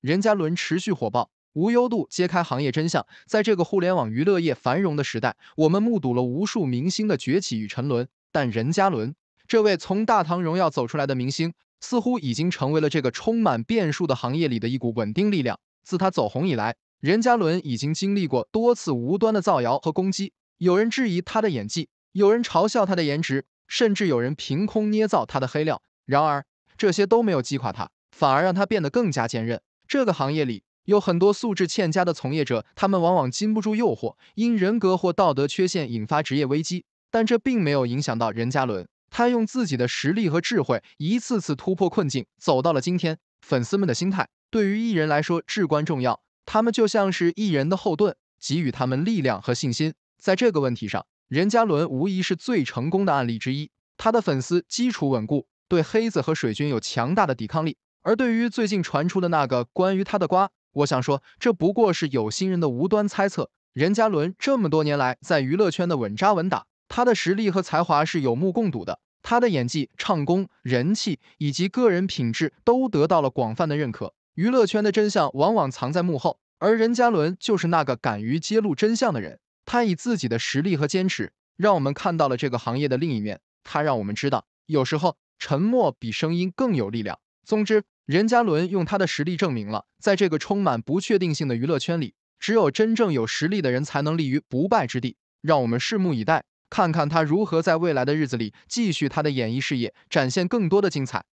任嘉伦持续火爆，无忧度揭开行业真相。在这个互联网娱乐业繁荣的时代，我们目睹了无数明星的崛起与沉沦。但任嘉伦这位从大唐荣耀走出来的明星，似乎已经成为了这个充满变数的行业里的一股稳定力量。自他走红以来，任嘉伦已经经历过多次无端的造谣和攻击。有人质疑他的演技，有人嘲笑他的颜值，甚至有人凭空捏造他的黑料。然而，这些都没有击垮他，反而让他变得更加坚韧。这个行业里有很多素质欠佳的从业者，他们往往禁不住诱惑，因人格或道德缺陷引发职业危机。但这并没有影响到任嘉伦，他用自己的实力和智慧一次次突破困境，走到了今天。粉丝们的心态对于艺人来说至关重要，他们就像是艺人的后盾，给予他们力量和信心。在这个问题上，任嘉伦无疑是最成功的案例之一。他的粉丝基础稳固，对黑子和水军有强大的抵抗力。而对于最近传出的那个关于他的瓜，我想说，这不过是有心人的无端猜测。任嘉伦这么多年来在娱乐圈的稳扎稳打，他的实力和才华是有目共睹的。他的演技、唱功、人气以及个人品质都得到了广泛的认可。娱乐圈的真相往往藏在幕后，而任嘉伦就是那个敢于揭露真相的人。他以自己的实力和坚持，让我们看到了这个行业的另一面。他让我们知道，有时候沉默比声音更有力量。总之，任嘉伦用他的实力证明了，在这个充满不确定性的娱乐圈里，只有真正有实力的人才能立于不败之地。让我们拭目以待，看看他如何在未来的日子里继续他的演艺事业，展现更多的精彩。